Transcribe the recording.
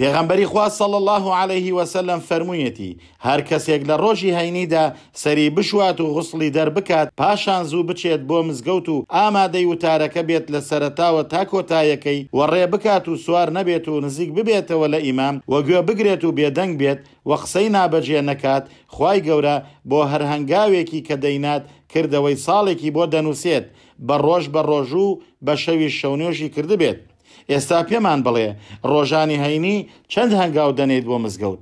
پێغەمبەری خوا سەڵ الله عليه وسلم فەرموویەتی هەر کەسێک لە ڕۆژی هەینیدا سەری بشوات و غسڵی دەربکات پاشان زوو بچێت بۆ مزگەوت و ئامادەی وتارەکە بێت لە سەرتاوە تا کۆتایەکەی و ڕێ بکات و سوار نەبێت و نزیک ببێتەوە لە ئیمام وەگوێ بگرێت و بێدەنگ بێت وە قسەی نابەجێ نەکات خی گەورە بۆ هەر هەنگاوێکی کە دەینات کردەوەی ساڵێکی بۆ دەنووسێت بە ڕۆژ بە ڕۆژوو بە شەوی شەونێژی کردبێت. ئێستا پێمان بڵێ ڕۆژانی هەینی چەند هەنگاو دەنێت بۆ مزگەوت